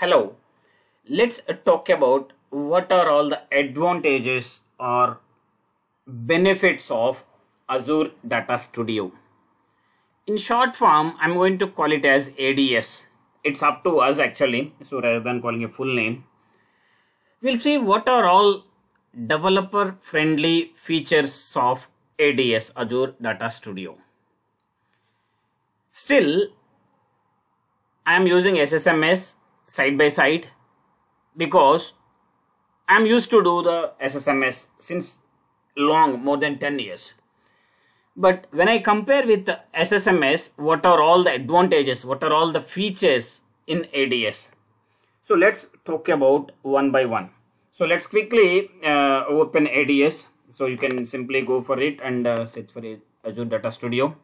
Hello, let's uh, talk about what are all the advantages or benefits of Azure Data Studio. In short form, I'm going to call it as ADS. It's up to us actually, so rather than calling a full name. We'll see what are all developer friendly features of ADS, Azure Data Studio. Still, I am using SSMS side by side because I'm used to do the SSMS since long more than 10 years but when I compare with SSMS what are all the advantages what are all the features in ADS so let's talk about one by one so let's quickly uh, open ADS so you can simply go for it and uh, search for Azure Data Studio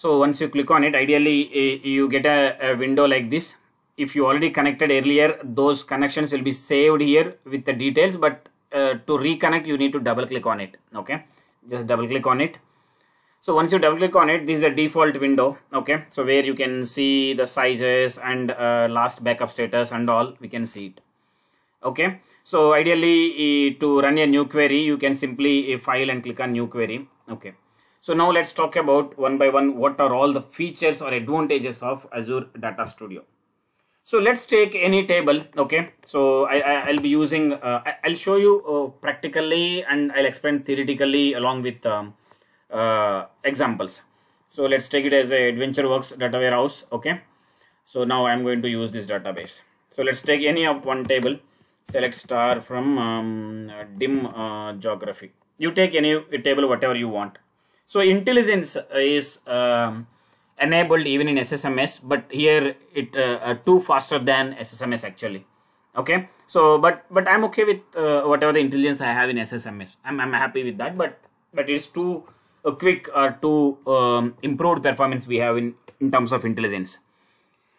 so once you click on it ideally eh, you get a, a window like this if you already connected earlier those connections will be saved here with the details but uh, to reconnect you need to double click on it okay just double click on it so once you double click on it this is a default window okay so where you can see the sizes and uh, last backup status and all we can see it okay so ideally to run a new query you can simply file and click on new query okay so now let's talk about one by one what are all the features or advantages of Azure Data Studio. So let's take any table. Okay. So I, will be using, uh, I, will show you uh, practically and I'll explain theoretically along with um, uh, examples. So let's take it as a AdventureWorks data warehouse. Okay. So now I'm going to use this database. So let's take any of one table. Select star from um, dim uh, geography. You take any table, whatever you want so intelligence is um, enabled even in SSMS, but here it uh, uh too faster than SSMS actually. Okay, so but but I'm okay with uh, whatever the intelligence I have in SSMS. I'm I'm happy with that, but but it's too uh, quick or too um, improved performance we have in in terms of intelligence.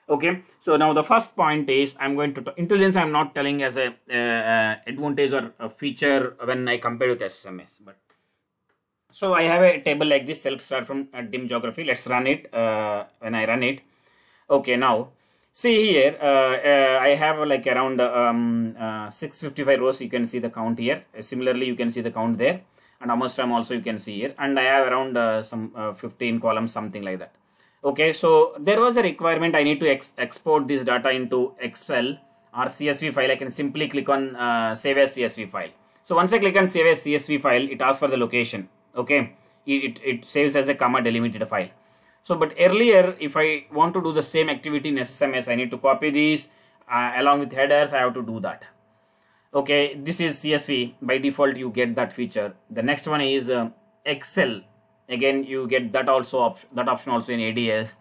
Okay, so now the first point is I'm going to intelligence. I'm not telling as a uh, uh, advantage or a feature when I compare with SSMS, but so I have a table like this self start from uh, dim geography. Let's run it uh, when I run it. Okay, now see here uh, uh I have like around um, uh, 655 rows. You can see the count here. Uh, similarly, you can see the count there and Amostram also you can see here and I have around some 15 columns something like that. Okay, so there was a requirement I need to ex export this data into Excel or CSV file. I can simply click on save as CSV file. So once I click on save as CSV file, it asks for the location okay it, it saves as a comma delimited file so but earlier if I want to do the same activity in SMS I need to copy these uh, along with headers I have to do that okay this is CSV by default you get that feature the next one is uh, Excel again you get that also op that option also in ADS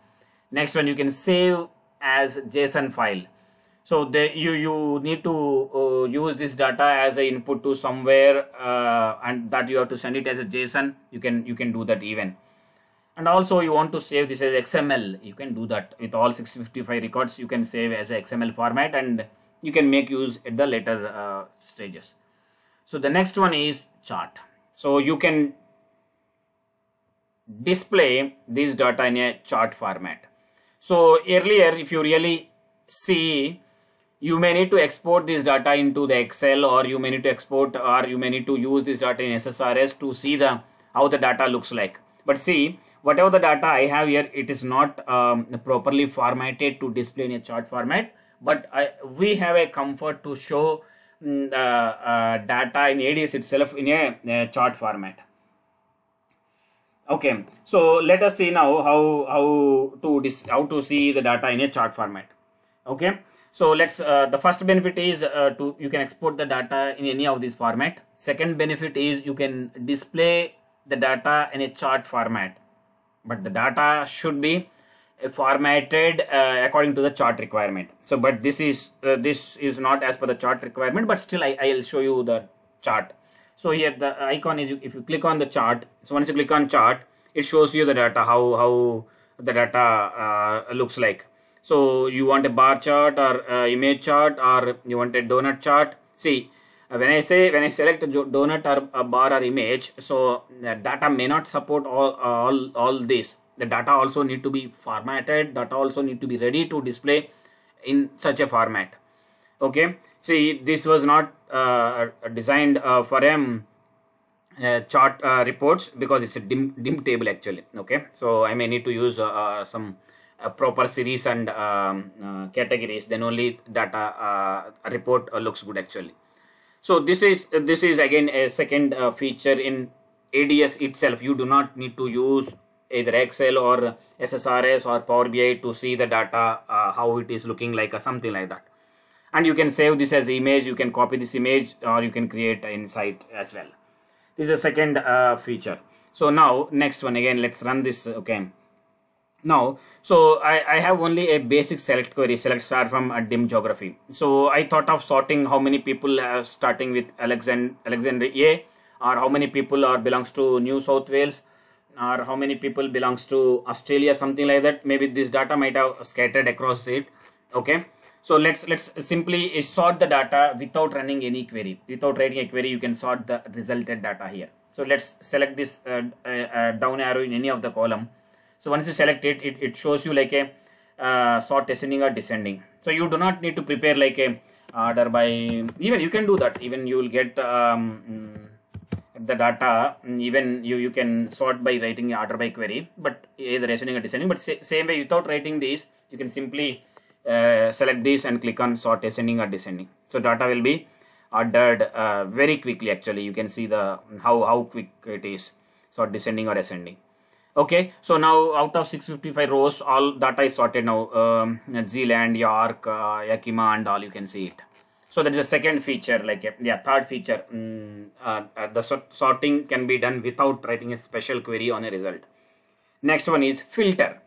next one you can save as JSON file so they, you you need to uh, use this data as a input to somewhere uh, and that you have to send it as a json you can you can do that even and also you want to save this as xml you can do that with all 655 records you can save as a xml format and you can make use at the later uh, stages so the next one is chart so you can display this data in a chart format so earlier if you really see you may need to export this data into the Excel or you may need to export or you may need to use this data in SSRS to see the how the data looks like. But see, whatever the data I have here, it is not um, properly formatted to display in a chart format. But I, we have a comfort to show mm, uh, uh, data in ADS itself in a, a chart format okay so let us see now how how to dis how to see the data in a chart format okay so let's, uh, the first benefit is uh, to, you can export the data in any of these format. Second benefit is you can display the data in a chart format, but the data should be uh, formatted uh, according to the chart requirement. So, but this is, uh, this is not as per the chart requirement, but still I, I'll show you the chart. So here the icon is, if you click on the chart, so once you click on chart, it shows you the data, how, how the data uh, looks like. So you want a bar chart or uh, image chart or you want a donut chart. See, uh, when I say when I select a donut or a bar or image, so the data may not support all all all this. The data also need to be formatted. Data also need to be ready to display in such a format. Okay. See, this was not uh, designed uh, for um, uh, chart reports because it's a dim dim table actually. Okay. So I may need to use uh, some uh, proper series and um, uh, categories then only data uh, report looks good actually so this is this is again a second feature in ads itself you do not need to use either excel or ssrs or power bi to see the data how it is looking like or something like that and you can save this as image you can copy this image or you can create insight as well this is a second uh, feature so now next one again let's run this okay now so I, I have only a basic select query select star from a dim geography so I thought of sorting how many people are starting with Alexand Alexandria or how many people are belongs to New South Wales or how many people belongs to Australia something like that maybe this data might have scattered across it okay so let's let's simply uh, sort the data without running any query without writing a query you can sort the resulted data here so let's select this uh, uh, uh down arrow in any of the column so once you select it, it, it shows you like a uh, sort ascending or descending. So you do not need to prepare like a order by even you can do that even you will get um, mm, the data even you you can sort by writing order by query but either ascending or descending but same way without writing these you can simply uh, select this and click on sort ascending or descending so data will be ordered uh, very quickly actually you can see the how how quick it is sort descending or ascending okay so now out of 655 rows all data is sorted now um, zealand york uh, yakima and all you can see it so that is the second feature like uh, yeah third feature mm, uh, uh, the sorting can be done without writing a special query on a result next one is filter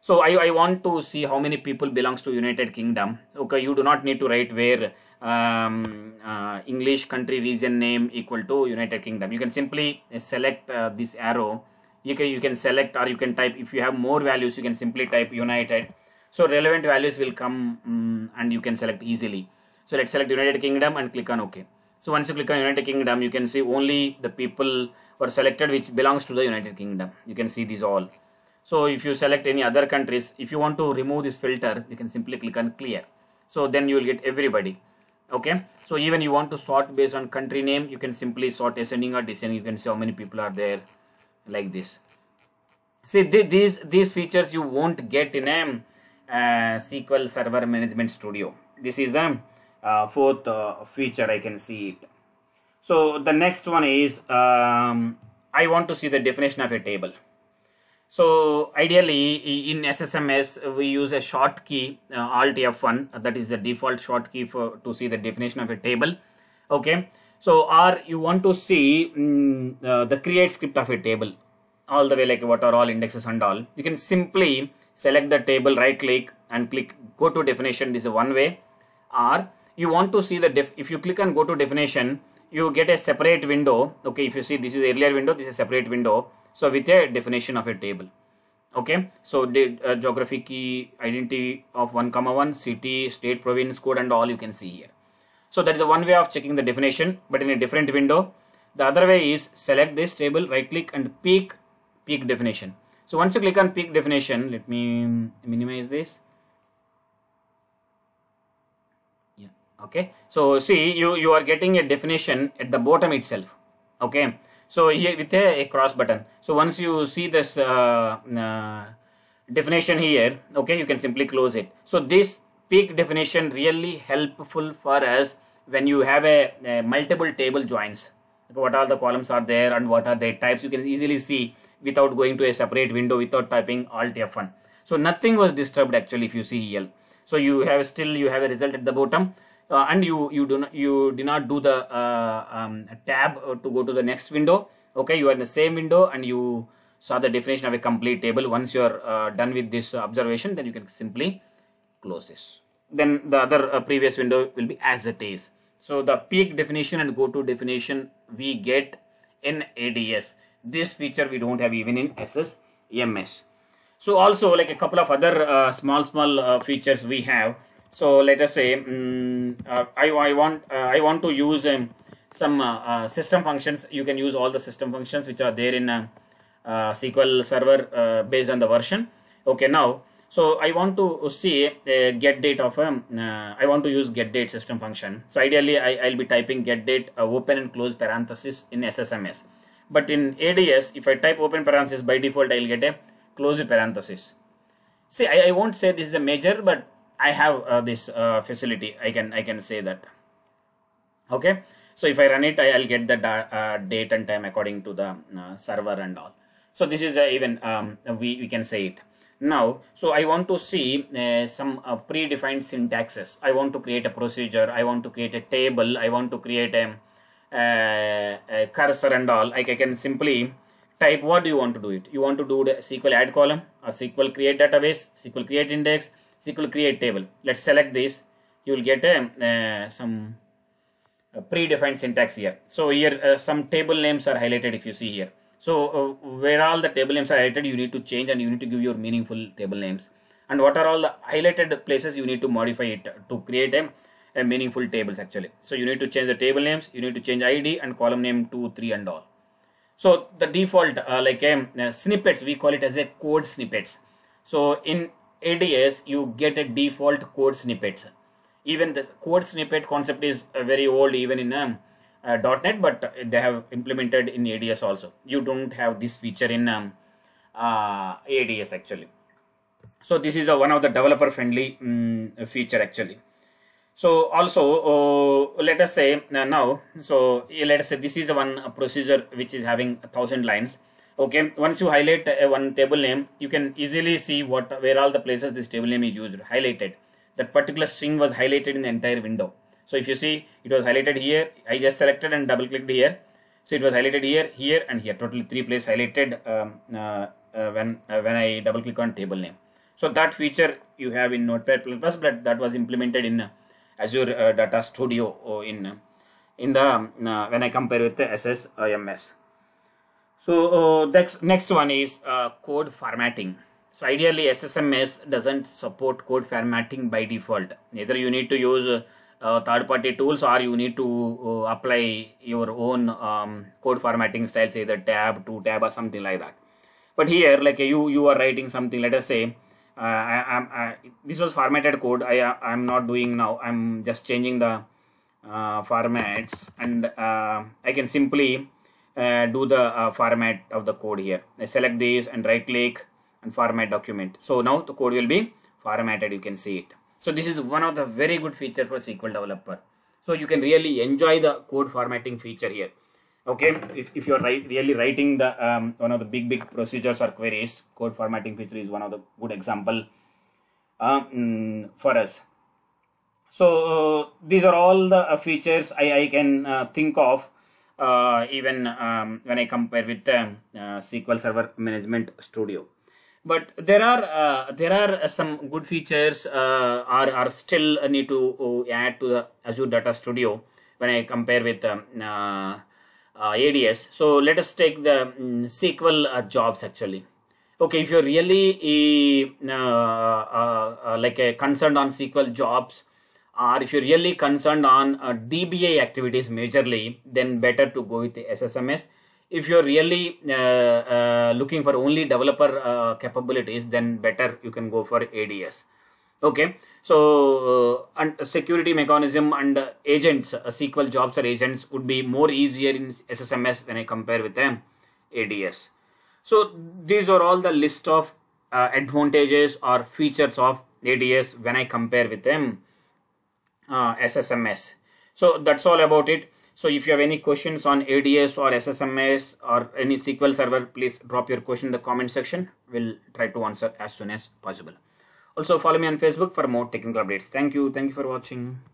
so I, I want to see how many people belongs to United Kingdom. Okay, you do not need to write where um, uh, English country region name equal to United Kingdom. You can simply select uh, this arrow you can you can select or you can type if you have more values you can simply type united so relevant values will come um, and you can select easily so let's select united kingdom and click on ok so once you click on united kingdom you can see only the people were selected which belongs to the united kingdom you can see these all so if you select any other countries if you want to remove this filter you can simply click on clear so then you will get everybody okay so even you want to sort based on country name you can simply sort ascending or descending you can see how many people are there like this see th these these features you won't get in a uh, SQL Server Management Studio this is the uh, fourth uh, feature I can see it so the next one is um, I want to see the definition of a table so ideally in SSMS we use a short key uh, Alt F1 that is the default short key for to see the definition of a table okay so, R, you want to see um, uh, the create script of a table all the way like what are all indexes and all. You can simply select the table, right click and click go to definition. This is one way or you want to see the def if you click and go to definition, you get a separate window. Okay. If you see this is earlier window, this is separate window. So with a definition of a table okay so the uh, geography key identity of 1 comma 1 city state province code and all you can see here so that is one way of checking the definition but in a different window. The other way is select this table, right click and peak, peak definition. So once you click on peak definition, let me minimize this. Yeah, okay. So see, you, you are getting a definition at the bottom itself. Okay. So here with a, a cross button. So once you see this uh, uh, definition here, okay, you can simply close it. So this peak definition really helpful for us when you have a, a multiple table joins what all the columns are there and what are their types you can easily see without going to a separate window without typing alt f1 so nothing was disturbed actually if you see here so you have still you have a result at the bottom uh, and you you do not you do not do the uh, um, tab uh, to go to the next window okay you are in the same window and you saw the definition of a complete table once you are uh, done with this observation then you can simply close this then the other uh, previous window will be as it is. So the peak definition and go to definition we get in ADS. This feature we don't have even in SSMS. So also like a couple of other uh, small small uh, features we have. So let us say um, uh, I, I want uh, I want to use um, some uh, system functions. You can use all the system functions which are there in SQL Server based on the version. Okay now so I want to see a uh, get date of a, um, uh, I want to use get date system function. So ideally I, will be typing get date uh, open and close parenthesis in SSMS. But in ADS, if I type open parenthesis by default, I'll get a close parenthesis. See, I, I won't say this is a major, but I have uh, this uh, facility. I can I can say that. Okay. So if I run it, I, will get the uh, date and time according to the server and all. So this is even um, we, we can say it now so i want to see uh, some uh, predefined syntaxes i want to create a procedure i want to create a table i want to create a, eh, a cursor and all like i can simply type what do you want to do it you want to do the sql add column or sql create database sql create index sql create table let's select this you will get a, eh, some predefined syntax here so here some table names are highlighted if you see here so uh, where all the table names are highlighted, you need to change and you need to give your meaningful table names. And what are all the highlighted places you need to modify it to create a, a meaningful tables actually. So you need to change the table names, you need to change ID and column name 2, 3 and all. So the default uh, like um, uh, snippets, we call it as a code snippets. So in ADS, you get a default code snippets. Even the code snippet concept is uh, very old even in um, uh, .NET, but they have implemented in ADS also. You don't have this feature in um, uh, ADS actually. So this is a, one of the developer friendly um, mm, feature actually. So also uh, let us say uh, now, so let us say this is one procedure which is having a thousand lines. Okay, once you highlight uh, one table name, you can easily see what where all the places this table name is used highlighted. That particular string was highlighted in the entire window so if you see it was highlighted here, I just selected and double clicked here. So it was highlighted here, here and here, totally three places highlighted um, uh, uh, when, uh, when I double click on table name. So that feature you have in Notepad++, but that was implemented in Azure uh, Data Studio uh, in, in the, um, uh, when I compare with the SSIMS. So next, next one is code formatting. So ideally SSMS doesn't support code formatting by default. Neither you need to use uh, third party tools or you need to uh, apply your own um, code formatting styles, either tab two tab or something like that but here like you you are writing something let us say uh, I, I, I, this was formatted code I uh, I'm not doing now I'm just changing the uh, formats and uh, I can simply do the format of the code here I select this and right click and format document so now the code will be formatted you can see it so this is one of the very good feature for SQL developer. So you can really enjoy the code formatting feature here. Okay, if, if you're really writing the um, one of the big, big procedures or queries, code formatting feature is one of the good example um, for us. So uh, these are all the uh, features I, I can uh, think of uh, even um, when I compare with um, uh, SQL Server Management Studio but there are uh, there are some good features uh, are are still need to uh, add to the Azure Data Studio when I compare with um, uh, uh ADS. So let us take the um, SQL uh, jobs actually. Okay, if you're really like a concerned on SQL jobs, or if you're really concerned on DBA activities majorly, then better to go with the SSMS if you're really uh, uh, looking for only developer uh, capabilities then better you can go for ads okay so uh, and security mechanism and agents uh, sql jobs or agents would be more easier in ssms when i compare with them ads so these are all the list of uh, advantages or features of ads when i compare with them ssms so that's all about it so if you have any questions on ADS or SSMS or any SQL server, please drop your question in the comment section. We'll try to answer as soon as possible. Also follow me on Facebook for more technical updates. Thank you. Thank you for watching.